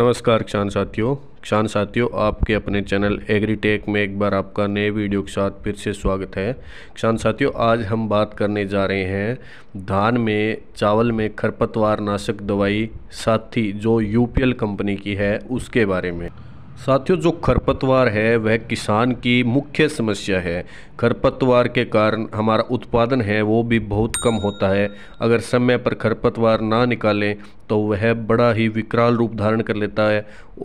नमस्कार किसान साथियों किसान साथियों आपके अपने चैनल एग्रीटेक में एक बार आपका नए वीडियो के साथ फिर से स्वागत है किसान साथियों आज हम बात करने जा रहे हैं धान में चावल में खरपतवार नाशक दवाई साथी जो यूपीएल कंपनी की है उसके बारे में साथियों जो खरपतवार है वह किसान की मुख्य समस्या है खरपतवार के कारण हमारा उत्पादन है वो भी बहुत कम होता है अगर समय पर खरपतवार ना निकालें तो वह बड़ा ही विकराल रूप धारण कर लेता है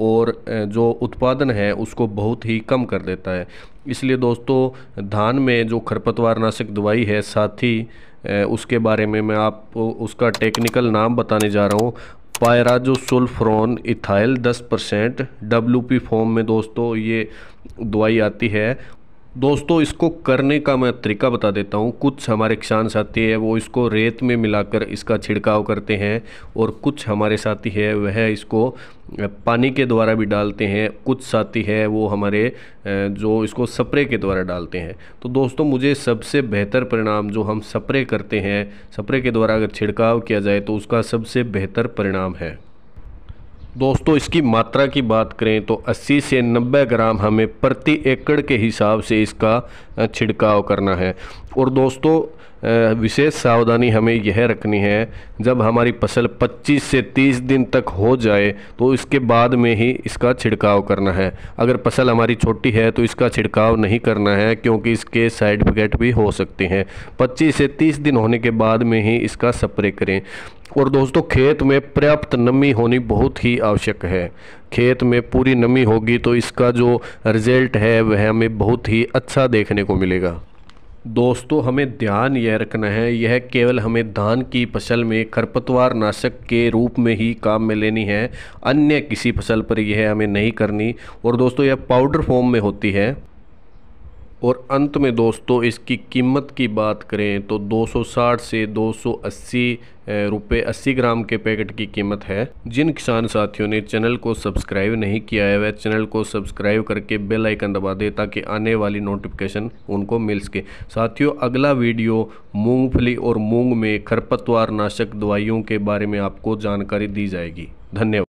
और जो उत्पादन है उसको बहुत ही कम कर देता है इसलिए दोस्तों धान में जो खरपतवार नाशक दवाई है साथ ही उसके बारे में मैं आप उसका टेक्निकल नाम बताने जा रहा हूँ पायराजोसुल्फ्रॉन इथाइल दस परसेंट डब्ल्यू पी फॉर्म में दोस्तों ये दवाई आती है दोस्तों इसको करने का मैं तरीका बता देता हूँ कुछ हमारे किसान साथी है वो इसको रेत में मिलाकर इसका छिड़काव करते हैं और कुछ हमारे साथी है वह इसको पानी के द्वारा भी डालते हैं कुछ साथी है वो हमारे जो इसको स्प्रे के द्वारा डालते हैं तो दोस्तों मुझे सबसे बेहतर परिणाम जो हम स्प्रे करते हैं स्प्रे के द्वारा अगर छिड़काव किया जाए तो उसका सबसे बेहतर परिणाम है दोस्तों इसकी मात्रा की बात करें तो 80 से 90 ग्राम हमें प्रति एकड़ के हिसाब से इसका छिड़काव करना है और दोस्तों विशेष सावधानी हमें यह रखनी है जब हमारी फसल 25 से 30 दिन तक हो जाए तो इसके बाद में ही इसका छिड़काव करना है अगर फसल हमारी छोटी है तो इसका छिड़काव नहीं करना है क्योंकि इसके साइड इफेक्ट भी हो सकते हैं 25 से 30 दिन होने के बाद में ही इसका स्प्रे करें और दोस्तों खेत में पर्याप्त नमी होनी बहुत ही आवश्यक है खेत में पूरी नमी होगी तो इसका जो रिज़ल्ट है वह हमें बहुत ही अच्छा देखने को मिलेगा दोस्तों हमें ध्यान यह रखना है यह केवल हमें धान की फसल में खरपतवार नाशक के रूप में ही काम में लेनी है अन्य किसी फसल पर यह हमें नहीं करनी और दोस्तों यह पाउडर फॉर्म में होती है और अंत में दोस्तों इसकी कीमत की बात करें तो 260 से 280 रुपये 80 ग्राम के पैकेट की कीमत है जिन किसान साथियों ने चैनल को सब्सक्राइब नहीं किया है वह चैनल को सब्सक्राइब करके बेल आइकन दबा दें ताकि आने वाली नोटिफिकेशन उनको मिल सके साथियों अगला वीडियो मूंगफली और मूंग में खरपतवार नाशक दवाइयों के बारे में आपको जानकारी दी जाएगी धन्यवाद